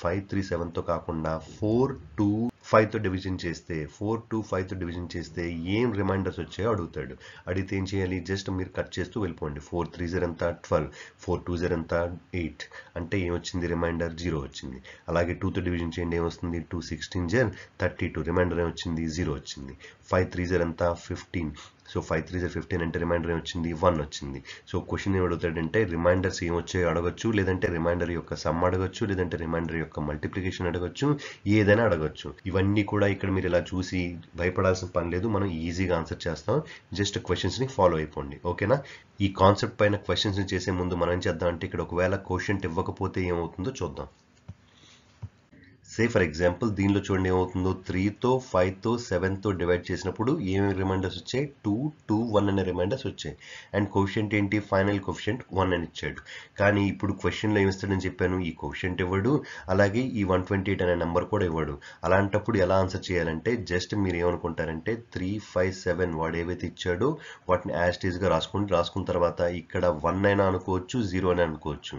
ఫైవ్ త్రీ సెవెన్తో కాకుండా ఫోర్ టూ ఫైవ్తో డివిజన్ చేస్తే ఫోర్ టు ఫైవ్తో డివిజన్ చేస్తే ఏం రిమైండర్స్ వచ్చాయో అడుగుతాడు అడిగితే ఏం చేయాలి జస్ట్ మీరు కట్ చేస్తూ వెళ్ళిపోండి ఫోర్ త్రీ జీరో అంతా ట్వెల్వ్ ఫోర్ టూ జీరో అంతా ఎయిట్ అంటే ఏమొచ్చింది రిమైండర్ జీరో వచ్చింది అలాగే టూతో డివిజన్ చేయండి ఏమొస్తుంది టూ సిక్స్టీన్ జర్ థర్టీ టూ రిమైండర్ ఏమొచ్చింది జీరో వచ్చింది ఫైవ్ త్రీ జీరో అంతా ఫిఫ్టీన్ సో ఫైవ్ త్రీ జర్ ఫిఫ్టీన్ అంటే రిమైండర్ వచ్చింది వన్ వచ్చింది సో క్వశ్చన్ ఏమి అడుగుతాడంటే రిమైండర్స్ ఏమొచ్చాయో అడగచ్చు లేదంటే రిమైండర్ యొక్క సమ్ అడగచ్చు లేదంటే రిమైండర్ యొక్క మల్టిప్లికేషన్ అడగచ్చు ఏదైనా అడగచ్చు ఇవన్నీ కూడా ఇక్కడ మీరు ఇలా చూసి భయపడాల్సిన పని లేదు మనం ఈజీగా ఆన్సర్ చేస్తాం జస్ట్ క్వశ్చన్స్ని ఫాలో అయిపోండి ఓకేనా ఈ కాన్సెప్ట్ పైన క్వశ్చన్స్ని చేసే ముందు మనం చేద్దాం అంటే ఇక్కడ ఒకవేళ క్వశ్చన్ ఇవ్వకపోతే ఏమవుతుందో చూద్దాం సే ఫర్ ఎగ్జాంపుల్ దీనిలో చూడండి ఏమవుతుందో త్రీతో ఫైవ్తో సెవెన్తో డివైడ్ చేసినప్పుడు ఏమేమి రిమైండర్స్ వచ్చాయి టూ టూ వన్ అనే రిమైండర్స్ వచ్చాయి అండ్ క్వశ్చన్ ఏంటి ఫైనల్ క్వశ్చన్ వన్ అని ఇచ్చాడు కానీ ఇప్పుడు క్వశ్చన్లో ఏమిస్తాడని చెప్పాను ఈ క్వశ్చన్ ఇవ్వడు అలాగే ఈ వన్ ట్వంటీ ఎయిట్ అనే నెంబర్ కూడా ఇవ్వడు అలాంటప్పుడు ఎలా ఆన్సర్ చేయాలంటే జస్ట్ మీరు ఏమనుకుంటారంటే త్రీ ఫైవ్ సెవెన్ వాడు ఏవైతే ఇచ్చాడో వాటిని యాస్టేజ్గా రాసుకోండి రాసుకున్న తర్వాత ఇక్కడ వన్ అయినా అనుకోవచ్చు జీరో అని అనుకోవచ్చు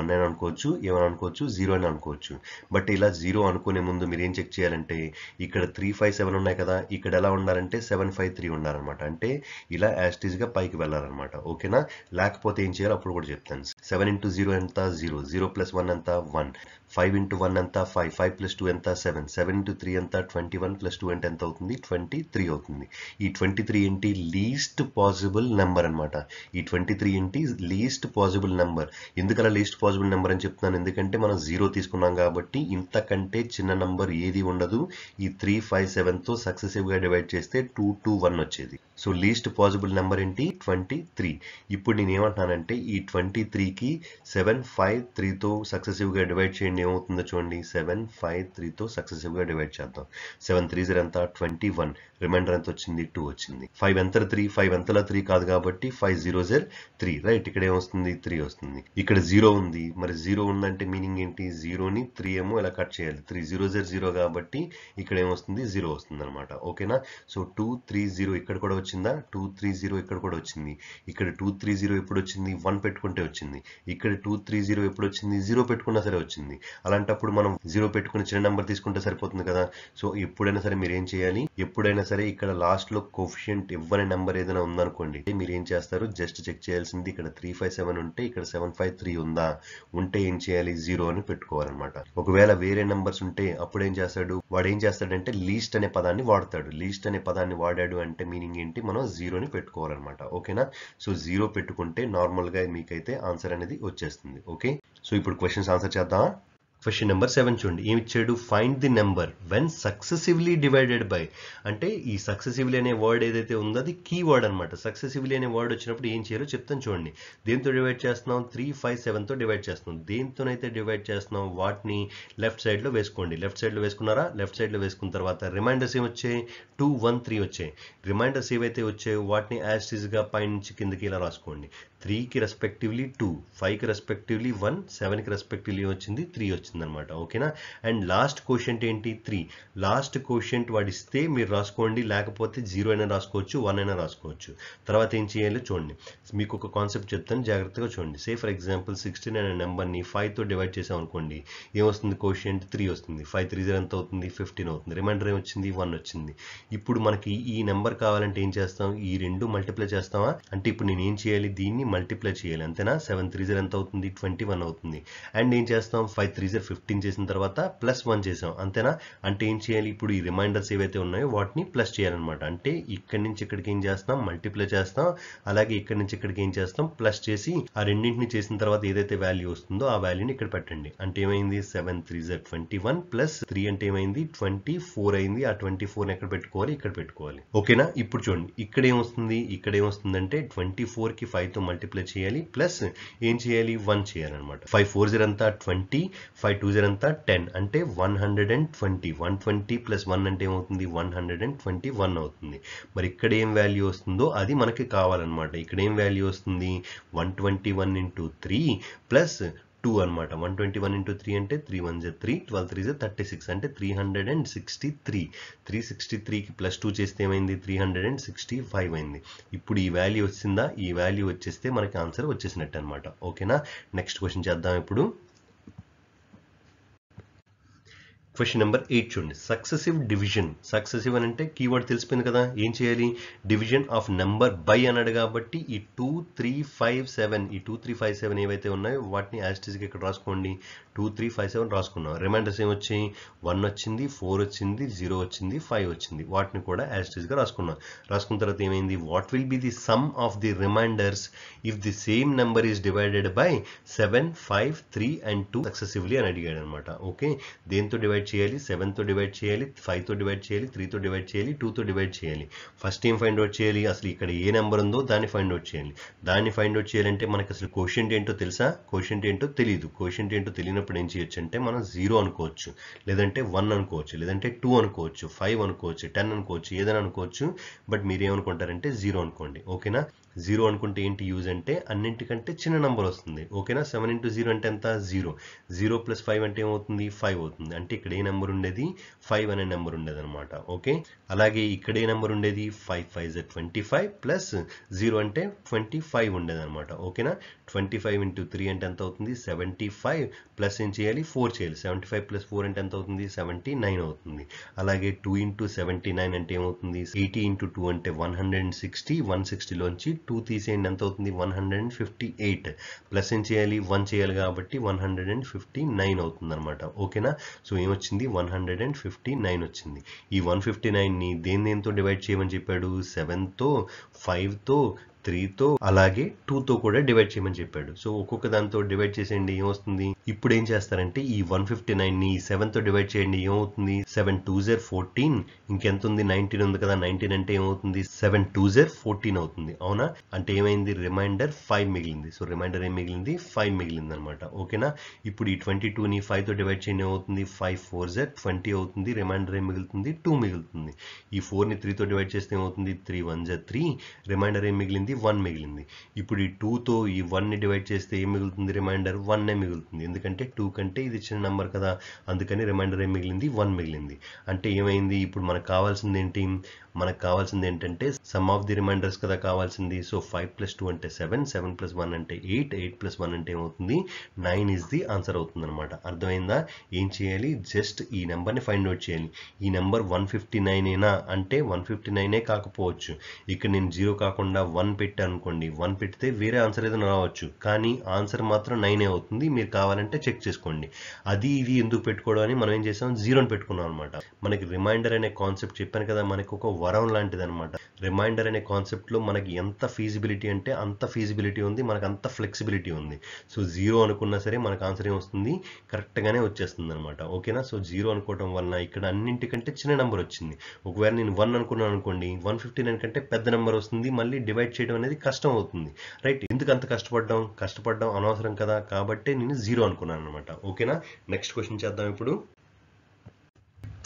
వన్ అయినా అనుకోవచ్చు ఏమైనా అనుకోవచ్చు జీరో అని అనుకోవచ్చు బట్ ఇలా జీరో మీరు అనుకునే ముందు మీరేం చెక్ చేయాలంటే ఇక్కడ త్రీ ఫైవ్ సెవెన్ ఉన్నాయి కదా ఇక్కడ ఎలా ఉండాలంటే సెవెన్ ఫైవ్ త్రీ ఉండాలన్నమాట అంటే ఇలా యాస్టీజ్గా పైకి వెళ్ళాలన్నమాట ఓకేనా లేకపోతే ఏం చేయాలి అప్పుడు కూడా చెప్తాను సెవెన్ ఇంటూ జీరో ఎంత జీరో జీరో ప్లస్ వన్ ఎంత వన్ ఫైవ్ ఇంటూ వన్ ఎంత ఫైవ్ ఫైవ్ ప్లస్ టూ ఎంత సెవెన్ సెవెన్ ఇంటూ త్రీ ఎంత ట్వంటీ వన్ ప్లస్ టూ అంటే ఎంత అవుతుంది ట్వంటీ త్రీ అవుతుంది ఈ ట్వంటీ త్రీ ఏంటి లీస్ట్ పాసిబుల్ నెంబర్ అనమాట ఈ ట్వంటీ త్రీ ఏంటి లీస్ట్ పాసిబుల్ నెంబర్ ఎందుకలా లీస్ట్ పాసిబుల్ నెంబర్ అని చెప్తున్నాను ఎందుకంటే మనం జీరో తీసుకున్నాం కాబట్టి ఇంతకంటే చిన్న నెంబర్ ఏది ఉండదు ఈ త్రీ ఫైవ్ సెవెన్తో సక్సెసివ్గా డివైడ్ చేస్తే టూ టూ వన్ వచ్చేది సో లీస్ట్ పాసిబుల్ నెంబర్ ఏంటి ట్వంటీ త్రీ ఇప్పుడు నేను ఏమంటున్నానంటే ఈ ట్వంటీ త్రీకి సెవెన్ ఫైవ్ త్రీతో సక్సెసివ్గా డివైడ్ చేయండి ఏమవుతుందో చూడండి సెవెన్ ఫైవ్ త్రీతో సక్సెసివ్గా డివైడ్ చేద్దాం సెవెన్ త్రీ జీరో ఎంత ట్వంటీ వన్ రిమైండర్ ఎంత వచ్చింది టూ వచ్చింది ఫైవ్ ఎంత త్రీ ఫైవ్ ఎంతల త్రీ కాదు కాబట్టి five zero zero three right ఇక్కడ ఏమొస్తుంది త్రీ వస్తుంది ఇక్కడ జీరో ఉంది మరి జీరో ఉందంటే మీనింగ్ ఏంటి జీరోని త్రీ ఏమో ఇలా కట్ చేయాలి త్రీ జీరో జీరో జీరో కాబట్టి ఇక్కడ ఏమొస్తుంది జీరో వస్తుంది అనమాట ఓకేనా సో టూ త్రీ జీరో ఇక్కడ కూడా వచ్చిందా టూ త్రీ జీరో ఇక్కడ కూడా వచ్చింది ఇక్కడ టూ త్రీ జీరో ఎప్పుడు వచ్చింది వన్ పెట్టుకుంటే వచ్చింది ఇక్కడ టూ త్రీ జీరో ఎప్పుడు వచ్చింది జీరో పెట్టుకున్నా సరే వచ్చింది అలాంటప్పుడు మనం జీరో పెట్టుకుని చిన్న నెంబర్ తీసుకుంటే సరిపోతుంది కదా సో ఎప్పుడైనా సరే మీరు ఏం చేయాలి ఎప్పుడైనా సరే ఇక్కడ లాస్ట్ లో కోఫిషియంట్ ఇవ్వని నెంబర్ ఏదైనా ఉందనుకోండి మీరు ఏం చేస్తారు జస్ట్ చెక్ చేయాల్సింది ఇక్కడ త్రీ ఫైవ్ సెవెన్ ఉంటే ఇక్కడ సెవెన్ ఫైవ్ త్రీ ఉందా ఉంటే ఏం చేయాలి జీరో అని పెట్టుకోవాలన్నమాట ఒకవేళ వేరే నెంబర్స్ ఉంటే అప్పుడు ఏం చేస్తాడు వాడు ఏం చేస్తాడంటే లీస్ట్ అనే పదాన్ని వాడతాడు లీస్ట్ అనే పదాన్ని వాడాడు అంటే మీనింగ్ ఏంటి కాబట్టి మనం జీరోని పెట్టుకోవాలన్నమాట ఓకేనా సో జీరో పెట్టుకుంటే నార్మల్గా మీకైతే ఆన్సర్ అనేది వచ్చేస్తుంది ఓకే సో ఇప్పుడు క్వశ్చన్స్ ఆన్సర్ చేద్దామా క్వశ్చన్ నెంబర్ సెవెన్ చూడండి ఇచ్చాడు find the number when successively divided by అంటే ఈ సక్సెసివ్లీ అనే వర్డ్ ఏదైతే ఉందో అది కీ వర్డ్ అనమాట సక్సెసివ్లీ అనే వర్డ్ వచ్చినప్పుడు ఏం చేయాలో చెప్తాను చూడండి దేంతో డివైడ్ చేస్తున్నాం త్రీ ఫైవ్ సెవెన్తో డివైడ్ చేస్తున్నాం దేంతోనైతే డివైడ్ చేస్తున్నాం వాటిని లెఫ్ట్ సైడ్లో వేసుకోండి లెఫ్ట్ సైడ్లో వేసుకున్నారా లెఫ్ట్ సైడ్లో వేసుకున్న తర్వాత రిమైండర్స్ ఏమి వచ్చాయి టూ వన్ త్రీ వచ్చాయి రిమైండర్స్ ఏవైతే వచ్చాయో వాటిని పై పైనుంచి కిందకి ఇలా రాసుకోండి త్రీకి రెస్పెక్టివ్లీ టూ ఫైవ్కి రెస్పెక్టివ్లీ వన్ సెవెన్కి రెస్పెక్టివ్లీ వచ్చింది త్రీ వచ్చిందనమాట ఓకేనా అండ్ లాస్ట్ క్వశ్చన్ ఏంటి త్రీ లాస్ట్ క్వశ్చన్ వాడిస్తే మీరు రాసుకోండి లేకపోతే జీరో అయినా రాసుకోవచ్చు వన్ అయినా రాసుకోవచ్చు తర్వాత ఏం చేయాలో చూడండి మీకు ఒక కాన్సెప్ట్ చెప్తాను జాగ్రత్తగా చూడండి సే ఫర్ ఎగ్జాంపుల్ సిక్స్టీన్ అనే నెంబర్ని ఫైవ్తో డివైడ్ చేసాం అనుకోండి ఏమొస్తుంది క్వశ్చన్ త్రీ వస్తుంది ఫైవ్ త్రీ జీరో ఎంత అవుతుంది ఫిఫ్టీన్ అవుతుంది రిమైండర్ ఏమొచ్చింది వన్ వచ్చింది ఇప్పుడు మనకి ఈ నెంబర్ కావాలంటే ఏం చేస్తాం ఈ రెండు మల్టిప్లై చేస్తామా అంటే ఇప్పుడు నేను ఏం చేయాలి దీన్ని మల్టిప్లై చేయాలి అంతేనా సెవెన్ త్రీ జీరో ఎంత అవుతుంది ట్వంటీ వన్ అవుతుంది అండ్ ఏం చేస్తాం ఫైవ్ త్రీ జీరో ఫిఫ్టీన్ చేసిన తర్వాత ప్లస్ వన్ చేసాం అంతేనా అంటే ఏం చేయాలి ఇప్పుడు ఈ రిమైండర్స్ ఏవైతే ఉన్నాయో వాటిని ప్లస్ చేయాలన్నమాట అంటే ఇక్కడి నుంచి ఇక్కడికి ఏం చేస్తాం మల్టిప్లై చేస్తాం అలాగే ఇక్కడి నుంచి ఇక్కడికి ఏం చేస్తాం ప్లస్ చేసి ఆ రెండింటిని చేసిన తర్వాత ఏదైతే వాల్యూ వస్తుందో ఆ వాల్యూని ఇక్కడ పెట్టండి అంటే ఏమైంది seven three zero twenty one plus three అంటే ఏమైంది ట్వంటీ ఫోర్ అయింది ఆ ట్వంటీ ఫోర్ ఎక్కడ పెట్టుకోవాలి ఇక్కడ పెట్టుకోవాలి ఓకేనా ఇప్పుడు చూడండి ఇక్కడ ఏమొస్తుంది ఇక్కడ ఏమొస్తుందంటే ట్వంటీ ఫోర్ కి ఫైవ్ తో మల్టిప్లై చేయాలి ప్లస్ ఏం చేయాలి వన్ చేయాలన్నమాట ఫైవ్ ఫోర్ జీరో అంతా ట్వంటీ ఫైవ్ టూ జీరో అంతా టెన్ అంటే one hundred and twenty one twenty plus one అంటే ఏమవుతుంది one hundred and twenty one అవుతుంది మరి ఇక్కడ ఏం వాల్యూ వస్తుందో అది మనకి కావాలన్నమాట ఇక్కడ ఏం వాల్యూ వస్తుంది one twenty one into three plus two అనమాట one twenty one into three అంటే త్రీ వన్ జే త్రీ ట్వెల్వ్ త్రీ జే థర్టీ సిక్స్ అంటే three hundred and sixty three three sixty త్రీకి ప్లస్ టూ చేస్తే ఏమైంది three hundred and sixty five అయింది ఇప్పుడు ఈ వాల్యూ వచ్చిందా ఈ వాల్యూ వచ్చేస్తే మనకి ఆన్సర్ వచ్చేసినట్టు అనమాట ఓకేనా నెక్స్ట్ క్వశ్చన్ చేద్దాం ఇప్పుడు క్వశ్చన్ నెంబర్ ఎయిట్ చూడండి సక్సెసివ్ డివిజన్ సక్సెసివ్ అని అంటే కీవర్డ్ తెలిసిపోయింది కదా ఏం చేయాలి డివిజన్ ఆఫ్ నెంబర్ బై అన్నాడు కాబట్టి ఈ టూ త్రీ ఫైవ్ సెవెన్ ఈ టూ త్రీ ఫైవ్ సెవెన్ ఏవైతే ఉన్నాయో వాటిని యాస్టిజ్కి ఇక్కడ రాసుకోండి టూ త్రీ ఫైవ్ సెవెన్ రాసుకున్నాం రిమైండర్స్ వచ్చాయి వన్ వచ్చింది ఫోర్ వచ్చింది జీరో వచ్చింది ఫైవ్ వచ్చింది వాటిని కూడా యాస్టిజ్గా రాసుకున్నాం రాసుకున్న తర్వాత ఏమైంది what will be the sum of the remainders if the same number is divided by seven five three and two successively అని అడిగాడు అనమాట ఓకే దేంతో డివైడ్ చేయాలి సెవెన్తో డివైడ్ చేయాలి ఫైవ్తో డివైడ్ చేయాలి త్రీతో డివైడ్ చేయాలి టూతో డివైడ్ చేయాలి ఫస్ట్ ఏం ఫైండ్ అవుట్ చేయాలి అసలు ఇక్కడ ఏ నెంబర్ ఉందో దాన్ని ఫైండ్ అవుట్ చేయాలి దాన్ని ఫైండ్ అవుట్ చేయాలంటే మనకి అసలు క్వశ్చన్ ఏంటో తెలుసా క్వశ్చన్ ఏంటో తెలియదు క్వశ్చన్ ఏంటో తెలియనప్పుడు ఏం చేయొచ్చు అంటే మనం జీరో అనుకోవచ్చు లేదంటే వన్ అనుకోవచ్చు లేదంటే టూ అనుకోవచ్చు ఫైవ్ అనుకోవచ్చు టెన్ అనుకోవచ్చు ఏదైనా అనుకోవచ్చు బట్ మీరు ఏమనుకుంటారంటే జీరో అనుకోండి ఓకేనా జీరో అనుకుంటే ఏంటి యూజ్ అంటే అన్నింటికంటే చిన్న నెంబర్ వస్తుంది ఓకేనా సెవెన్ ఇంటూ జీరో అంటే ఎంత జీరో జీరో ప్లస్ ఫైవ్ అంటే ఏమవుతుంది ఫైవ్ అవుతుంది అంటే ఇక్కడ ఏ నెంబర్ ఉండేది ఫైవ్ అనే నెంబర్ ఉండేది అనమాట ఓకే అలాగే ఇక్కడ ఏ నెంబర్ ఉండేది five five twenty five plus zero అంటే ట్వంటీ ఫైవ్ ఉండేది అనమాట ఓకేనా ట్వంటీ ఫైవ్ ఇంటూ త్రీ అంటే ఎంత అవుతుంది సెవెంటీ ఫైవ్ ప్లస్ ఏం చేయాలి ఫోర్ చేయాలి సెవెంటీ ఫైవ్ ప్లస్ ఫోర్ అంటే ఎంత అవుతుంది సెవెంటీ నైన్ అవుతుంది అలాగే టూ ఇంటూ సెవెంటీ నైన్ అంటే ఏమవుతుంది ఎయిటీ ఇంటూ టూ అంటే one hundred and sixty one సిక్స్టీలోంచి టూ తీసేయండి ఎంత అవుతుంది one hundred and fifty eight plus ఏం చేయాలి వన్ చేయాలి కాబట్టి one hundred and fifty nine అవుతుంది అనమాట ఓకేనా సో ఏమొచ్చింది one hundred and fifty nine వచ్చింది ఈ వన్ ఫిఫ్టీ నైన్ని దేని దేనితో డివైడ్ చేయమని చెప్పాడు సెవెన్తో ఫైవ్తో త్రీతో అలాగే టూతో కూడా డివైడ్ చేయమని చెప్పాడు సో ఒక్కొక్క దాంతో డివైడ్ చేసేయండి ఏమవుతుంది ఇప్పుడు ఏం చేస్తారంటే ఈ వన్ ఫిఫ్టీ సెవెన్ సెవెన్తో డివైడ్ చేయండి ఏమవుతుంది సెవెన్ టూ జర్ ఫోర్టీన్ ఇంకెంత ఉంది నైన్టీన్ ఉంది కదా నైన్టీన్ అంటే ఏమవుతుంది సెవెన్ టూ జర్ ఫోర్టీన్ అవుతుంది అవునా అంటే ఏమైంది రిమైండర్ ఫైవ్ మిగిలింది సో రిమైండర్ ఏం మిగిలింది ఫైవ్ మిగిలింది అనమాట ఓకేనా ఇప్పుడు ఈ ట్వంటీ టూ ని ఫైవ్ తో డివైడ్ చేయండి ఏమవుతుంది ఫైవ్ ఫోర్ జర్ ట్వంటీ అవుతుంది రిమైండర్ ఏం మిగులుతుంది టూ మిగులుతుంది ఈ ఫోర్ ని త్రీతో డివైడ్ చేస్తే ఏమవుతుంది త్రీ వన్ జర్ త్రీ రిమైండర్ ఏం మిగిలింది వన్ మిగిలింది ఇప్పుడు ఈ టూతో ఈ వన్ని డివైడ్ చేస్తే ఏం మిగులుతుంది రిమైండర్ వన్నే మిగులుతుంది ఎందుకంటే టూ కంటే ఇది చిన్న నెంబర్ కదా అందుకని రిమైండర్ ఏం మిగిలింది వన్ మిగిలింది అంటే ఏమైంది ఇప్పుడు మనకు కావాల్సింది ఏంటి మనకు కావాల్సింది ఏంటంటే సమ్ ఆఫ్ ది రిమైండర్స్ కదా కావాల్సింది సో ఫైవ్ ప్లస్ టూ అంటే సెవెన్ సెవెన్ ప్లస్ వన్ అంటే ఎయిట్ ఎయిట్ ప్లస్ వన్ అంటే ఏమవుతుంది నైన్ ఇస్ ది ఆన్సర్ అవుతుంది అనమాట అర్థమైందా ఏం చేయాలి జస్ట్ ఈ నెంబర్ని ఫైండ్ అవుట్ చేయాలి ఈ నెంబర్ వన్ ఫిఫ్టీ నైన్ అయినా అంటే వన్ ఫిఫ్టీ నైనే కాకపోవచ్చు ఇక్కడ నేను జీరో కాకుండా వన్ పెట్టాను అనుకోండి వన్ పెడితే వేరే ఆన్సర్ ఏదైనా రావచ్చు కానీ ఆన్సర్ మాత్రం నైన్ ఏ అవుతుంది మీరు కావాలంటే చెక్ చేసుకోండి అది ఇది ఎందుకు పెట్టుకోవడం అని మనం ఏం చేసాం జీరోని పెట్టుకున్నాం అనమాట మనకి రిమైండర్ అనే కాన్సెప్ట్ చెప్పాను కదా మనకు ఒక వరం లాంటిదనమాట రిమైండర్ అనే కాన్సెప్ట్లో మనకి ఎంత ఫీజిబిలిటీ అంటే అంత ఫీజిబిలిటీ ఉంది మనకు అంత ఫ్లెక్సిబిలిటీ ఉంది సో జీరో అనుకున్నా సరే మనకు ఆన్సర్ ఏమొస్తుంది కరెక్ట్గానే వచ్చేస్తుంది అనమాట ఓకేనా సో జీరో అనుకోవటం వలన ఇక్కడ అన్నింటికంటే చిన్న నెంబర్ వచ్చింది ఒకవేళ నేను వన్ అనుకున్నాను అనుకోండి వన్ ఫిఫ్టీ నైన్ కంటే పెద్ద నెంబర్ వస్తుంది మళ్ళీ డివైడ్ చేయడం అనేది కష్టం అవుతుంది రైట్ ఎందుకు అంత కష్టపడ్డాం కష్టపడడం అనవసరం కదా కాబట్టి నేను జీరో అనుకున్నాను అనమాట ఓకేనా నెక్స్ట్ క్వశ్చన్ చేద్దాం ఇప్పుడు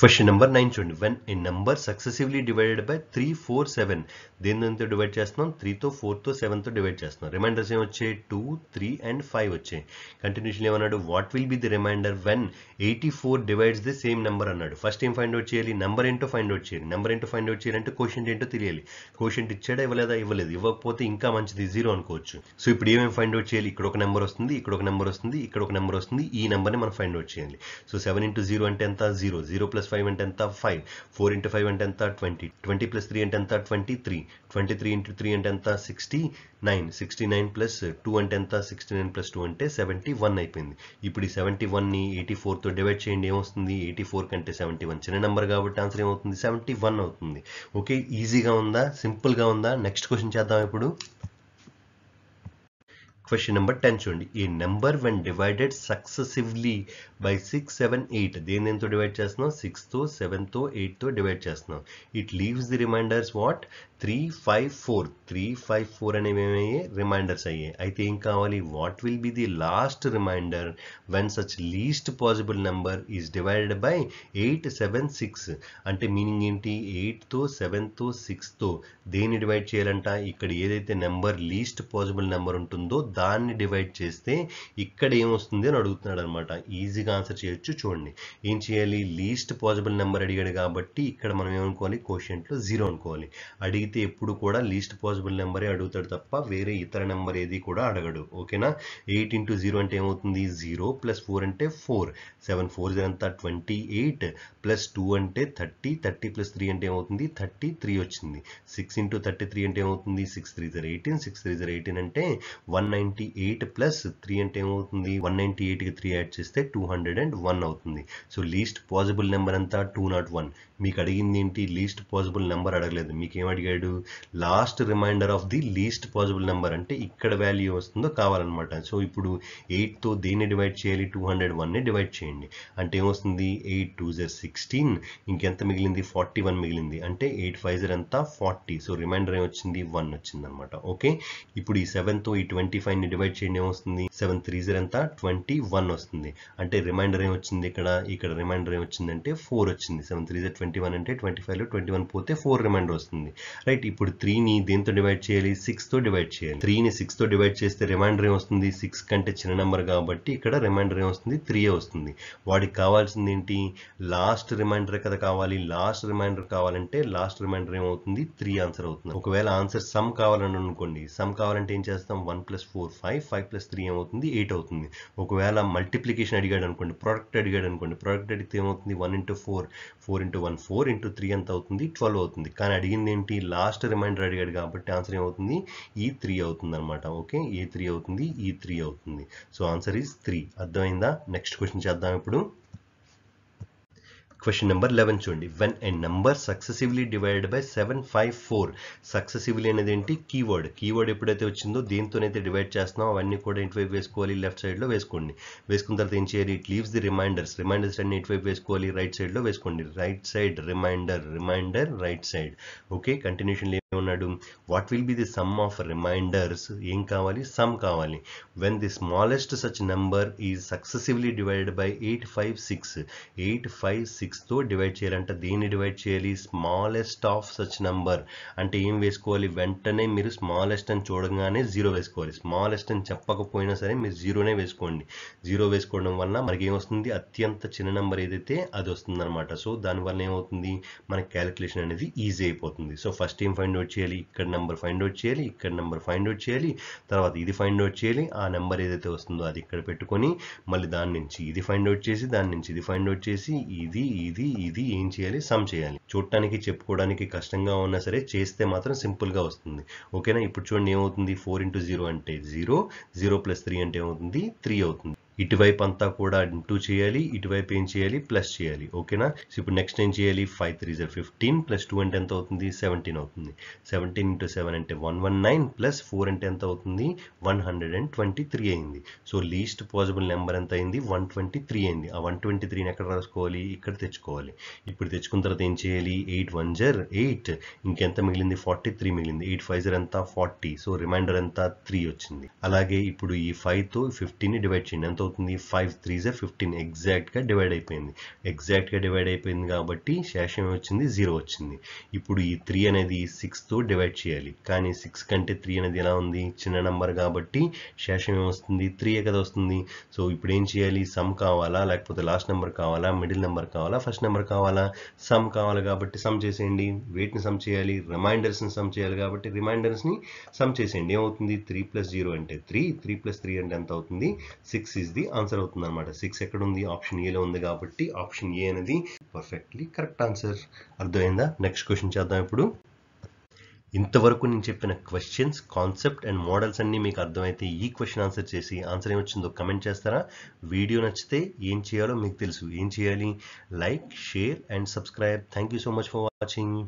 Question number 9 When a number successively divided by 3, 4, 7 దీన్ని ఎంత డివైడ్ చేస్తున్నాం త్రీతో ఫోర్తో సెవెన్తో డివైడ్ చేస్తున్నాం రిమైండర్స్ ఏమి వచ్చాయి టూ త్రీ అండ్ ఫైవ్ వచ్చాయి కంటిన్యూషన్ ఏమన్నాడు what will be the remainder when eighty four divides the same number అన్నాడు ఫస్ట్ ఏం ఫైండ్ అవుట్ చేయాలి నెంబర్ ఏంటో ఫైండ్ అవుట్ చేయాలి నెంబర్ ఏంటో ఫైండ్ అవుట్ చేయాలంటే క్వశ్చన్ ఏంటో తెలియాలి క్వశ్చన్ ఇచ్చాడా ఇవ్వలేదా ఇవ్వలేదు ఇవ్వకపోతే ఇంకా మంచిది జీరో అనుకోవచ్చు సో ఇప్పుడు ఏమేమి ఫైండ్ అవుట్ చేయాలి ఇక్కడ ఒక నెంబర్ వస్తుంది ఇక్కడ ఒక నెంబర్ వస్తుంది ఇక్కడ ఒక నెంబర్ వస్తుంది ఈ నెంబర్ని మనం ఫైండ్ అవుట్ చేయాలి సో సెవెన్ ఇంటూ జీరో అంటే ఎంత జీరో జీరో ప్లస్ ఫైవ్ అంటే ఎంత ఫైవ్ ఫోర్ ఇంటూ ఫైవ్ అంటే ఎంత ట్వంటీ ట్వంటీ ప్లస్ త్రీ అంటే ఎంత twenty three twenty three into three అంటే ఎంత sixty nine sixty nine plus two అంటే ఎంత సిక్స్టీ నైన్ ప్లస్ టూ అంటే సెవెంటీ వన్ అయిపోయింది ఇప్పుడు ఈ సెవెంటీ వన్ని ఎయిటీ ఫోర్తో డివైడ్ చేయండి ఏమొస్తుంది ఎయిటీ ఫోర్ కంటే సెవెంటీ వన్ చిన్న నెంబర్ కాబట్టి ఆన్సర్ ఏమవుతుంది సెవెంటీ వన్ అవుతుంది ఓకే ఈజీగా ఉందా సింపుల్గా ఉందా నెక్స్ట్ క్వశ్చన్ చేద్దాం ఇప్పుడు క్వశ్చన్ నెంబర్ టెన్ చూడండి ఈ number when divided successively by six seven eight దేని ఎంతో డివైడ్ చేస్తున్నాం సిక్స్తో సెవెన్తో ఎయిట్తో డివైడ్ చేస్తున్నాం it leaves the remainders what three five four three five four అనేవి ఏమయ్యాయి రిమైండర్స్ అయ్యాయి అయితే ఏం కావాలి what will be the last remainder when such least possible number is divided by eight seven six అంటే మీనింగ్ ఏంటి ఎయిట్తో సెవెన్తో సిక్స్తో దేన్ని డివైడ్ చేయాలంట ఇక్కడ ఏదైతే నెంబర్ లీస్ట్ పాసిబుల్ నెంబర్ ఉంటుందో దాన్ని డివైడ్ చేస్తే ఇక్కడ ఏమొస్తుంది అని అడుగుతున్నాడు అనమాట ఈజీగా ఆన్సర్ చేయొచ్చు చూడండి ఏం చేయాలి లీస్ట్ పాజిబుల్ నెంబర్ అడిగాడు కాబట్టి ఇక్కడ మనం ఏమనుకోవాలి క్వశ్చన్లో జీరో అనుకోవాలి అడిగితే ఎప్పుడు కూడా లీస్ట్ పాజిబుల్ నెంబరే అడుగుతాడు తప్ప వేరే ఇతర నెంబర్ ఏది కూడా అడగడు ఓకేనా ఎయిట్ ఇంటూ జీరో అంటే ఏమవుతుంది జీరో ప్లస్ ఫోర్ అంటే ఫోర్ సెవెన్ ఫోర్ అంతా ట్వంటీ ఎయిట్ ప్లస్ టూ అంటే థర్టీ థర్టీ ప్లస్ త్రీ అంటే ఏమవుతుంది థర్టీ త్రీ వచ్చింది సిక్స్ ఇంటూ థర్టీ త్రీ అంటే ఏమవుతుంది సిక్స్ త్రీ జర్ ఎయిటీన్ సిక్స్ త్రీ జర్ ఎయిటీన్ అంటే one nine ninety eight plus three అంటే ఏమవుతుంది వన్ నైంటీ ఎయిట్కి త్రీ యాడ్ చేస్తే టూ హండ్రెడ్ అండ్ వన్ అవుతుంది సో లీస్ట్ పాసిబుల్ నెంబర్ అంతా టూ నాట్ వన్ మీకు అడిగింది ఏంటి లీస్ట్ పాసిబుల్ నెంబర్ అడగలేదు మీకు ఏమడిగాడు last remainder of the least possible number అంటే ఇక్కడ వాల్యూ వస్తుందో కావాలన్నమాట సో ఇప్పుడు ఎయిట్తో దేన్ని డివైడ్ చేయాలి టూ హండ్రెడ్ వన్ని డివైడ్ చేయండి అంటే ఏమొస్తుంది ఎయిట్ టూ జర్ సిక్స్టీన్ ఇంకెంత మిగిలింది ఫార్టీ వన్ మిగిలింది అంటే ఎయిట్ ఫైవ్ జర్ అంతా ఫార్టీ సో రిమైండర్ ఏమొచ్చింది వన్ వచ్చింది అనమాట ఓకే ఇప్పుడు ఈ సెవెన్తో ఈ ట్వంటీ ఫైవ్ ని డివైడ్ చేయండి ఏమొస్తుంది సెవెన్ త్రీ జీరో ఎంత ట్వంటీ వన్ వస్తుంది అంటే రిమైండర్ ఏమొచ్చింది ఇక్కడ ఇక్కడ రిమైండర్ అంటే ఫోర్ వచ్చింది seven three zero twenty one అంటే ట్వంటీ లో ట్వంటీ వన్ పోతే ఫోర్ రిమైండర్ వస్తుంది రైట్ ఇప్పుడు త్రీని దేంతో డివైడ్ చేయాలి సిక్స్తో డివైడ్ చేయాలి త్రీని సిక్స్తో డివైడ్ చేస్తే రిమైండర్ ఏమొస్తుంది సిక్స్ కంటే చిన్న నెంబర్ కాబట్టి ఇక్కడ రిమైండర్ ఏమొస్తుంది త్రీ వస్తుంది వాడికి కావాల్సింది ఏంటి లాస్ట్ రిమైండర్ కదా కావాలి లాస్ట్ రిమైండర్ కావాలంటే లాస్ట్ రిమైండర్ ఏమవుతుంది త్రీ ఆన్సర్ అవుతుంది ఒకవేళ ఆన్సర్ సమ్ కావాలని అనుకోండి సమ్ కావాలంటే ఏం చేస్తాం one plus four four five five plus three ఏమవుతుంది ఎయిట్ అవుతుంది ఒకవేళ మల్టిప్లికేషన్ అడిగాడు అనుకోండి ప్రోడక్ట్ అడిగాడు అనుకోండి ప్రోడక్ట్ అడిగితే ఏమవుతుంది one into four four into one four into three ఎంత అవుతుంది ట్వెల్వ్ అవుతుంది కానీ అడిగింది ఏంటి లాస్ట్ రిమైండర్ అడిగాడు కాబట్టి ఆన్సర్ ఏమవుతుంది ఈ త్రీ అవుతుంది అనమాట ఓకే ఏ త్రీ అవుతుంది ఈ త్రీ అవుతుంది సో ఆన్సర్ ఈజ్ త్రీ అర్థమైందా నెక్స్ట్ క్వశ్చన్ చేద్దాం ఇప్పుడు Question number 11 చూడండి number successively number by seven five four successively అనేది ఏంటి కీవర్డ్ కీవర్డ్ ఎప్పుడైతే వచ్చిందో దేంతోనైతే డివైడ్ చేస్తున్నాం అవన్నీ కూడా ఇటువైపు వేసుకోవాలి లెఫ్ట్ సైడ్లో వేసుకోండి వేసుకున్న తర్వాత ఏం చేయాలి it leaves the remainders remainders అన్ని ఇటువైపు వేసుకోవాలి రైట్ సైడ్లో వేసుకోండి right side remainder remainder right side okay continuation ఉన్నాడు what will be the sum of remainders ఏం కావాలి సమ్ కావాలి when the smallest such number is successively divided by eight five six eight five six సిక్స్తో divide చేయాలంటే దీన్ని divide చేయాలి smallest of such number అంటే ఏం వేసుకోవాలి వెంటనే మీరు స్మాలెస్ట్ అని చూడగానే జీరో వేసుకోవాలి స్మాలెస్ట్ అని చెప్పకపోయినా సరే మీరు జీరోనే వేసుకోండి జీరో వేసుకోవడం వల్ల మనకి ఏమొస్తుంది అత్యంత చిన్న నెంబర్ ఏదైతే అది వస్తుందన్నమాట సో దానివల్ల ఏమవుతుంది మన క్యాలిక్యులేషన్ అనేది ఈజీ అయిపోతుంది సో ఫస్ట్ ఏం ఫైండ్ అవుట్ చేయాలి ఇక్కడ నెంబర్ ఫైండ్ అవుట్ చేయాలి ఇక్కడ నెంబర్ ఫైండ్ అవుట్ చేయాలి తర్వాత ఇది ఫైండ్ అవుట్ చేయాలి ఆ నెంబర్ ఏదైతే వస్తుందో అది ఇక్కడ పెట్టుకొని మళ్ళీ దాని నుంచి ఇది ఫైండ్ అవుట్ చేసి దాని నుంచి ఇది ఫైండ్ అవుట్ చేసి ఇది ఇది ఇది ఏం చేయాలి సమ్ చేయాలి చూడటానికి చెప్పుకోవడానికి కష్టంగా ఉన్నా సరే చేస్తే మాత్రం సింపుల్గా వస్తుంది ఓకేనా ఇప్పుడు చూడండి ఏమవుతుంది ఫోర్ ఇంటూ జీరో అంటే జీరో జీరో ప్లస్ త్రీ అంటే ఏమవుతుంది త్రీ అవుతుంది ఇటువైపు అంతా కూడా టూ చేయాలి ఇటువైపు ఏం చేయాలి ప్లస్ చేయాలి ఓకేనా సో ఇప్పుడు నెక్స్ట్ ఏం చేయాలి five three zero fifteen plus two అంటే ఎంత అవుతుంది సెవెంటీన్ అవుతుంది సెవెంటీన్ ఇంటూ సెవెన్ అంటే one one nine plus four అంటే ఎంత అవుతుంది one hundred and twenty three అయింది సో లీస్ట్ పాసిబుల్ నెంబర్ ఎంత అయింది వన్ ట్వంటీ త్రీ అయింది ఆ వన్ ట్వంటీ త్రీని ఎక్కడ రాసుకోవాలి ఇక్కడ తెచ్చుకోవాలి ఇప్పుడు తెచ్చుకున్న తర్వాత ఏం చేయాలి ఎయిట్ వన్ జర్ ఎయిట్ ఇంకెంత మిగిలింది ఫార్టీ త్రీ మిగిలింది ఎయిట్ ఫైవ్ జర్ ఎంత ఫార్టీ సో రిమైండర్ ఎంత త్రీ వచ్చింది అలాగే ఇప్పుడు ఈ ఫైవ్తో ఫిఫ్టీన్ డివైడ్ చేయండి ఎంత అవుతుంది ఫైవ్ త్రీ జా ఫిఫ్టీన్ ఎగ్జాక్ట్గా డివైడ్ అయిపోయింది ఎగ్జాక్ట్గా డివైడ్ అయిపోయింది కాబట్టి శేషం వచ్చింది జీరో వచ్చింది ఇప్పుడు ఈ త్రీ అనేది సిక్స్తో డివైడ్ చేయాలి కానీ సిక్స్ కంటే త్రీ అనేది ఎలా ఉంది చిన్న నెంబర్ కాబట్టి శేషం ఏమొస్తుంది ఏ కదా వస్తుంది సో ఇప్పుడు ఏం చేయాలి సమ్ కావాలా లేకపోతే లాస్ట్ నెంబర్ కావాలా మిడిల్ నెంబర్ కావాలా ఫస్ట్ నెంబర్ కావాలా సమ్ కావాలి కాబట్టి సమ్ చేసేయండి వెయిట్ని సమ్ చేయాలి రిమైండర్స్ని సమ్ చేయాలి కాబట్టి రిమైండర్స్ని సమ్ చేసేయండి ఏమవుతుంది త్రీ ప్లస్ జీరో అంటే త్రీ త్రీ ప్లస్ త్రీ అంటే ఎంత అవుతుంది సిక్స్ ఈజ్ ది ఆన్సర్ అవుతుంది అనమాట సిక్స్ ఎక్కడ ఉంది ఆప్షన్ ఏలో ఉంది కాబట్టి ఆప్షన్ ఏ అనేది పర్ఫెక్ట్లీ కరెక్ట్ ఆన్సర్ అర్థమైందా నెక్స్ట్ క్వశ్చన్ చేద్దాం ఇప్పుడు ఇంతవరకు నేను చెప్పిన క్వశ్చన్స్ కాన్సెప్ట్ అండ్ మోడల్స్ అన్నీ మీకు అర్థమైతే ఈ క్వశ్చన్ ఆన్సర్ చేసి ఆన్సర్ ఏమొచ్చిందో కమెంట్ చేస్తారా వీడియో నచ్చితే ఏం చేయాలో మీకు తెలుసు ఏం చేయాలి like share and subscribe thank you so much for watching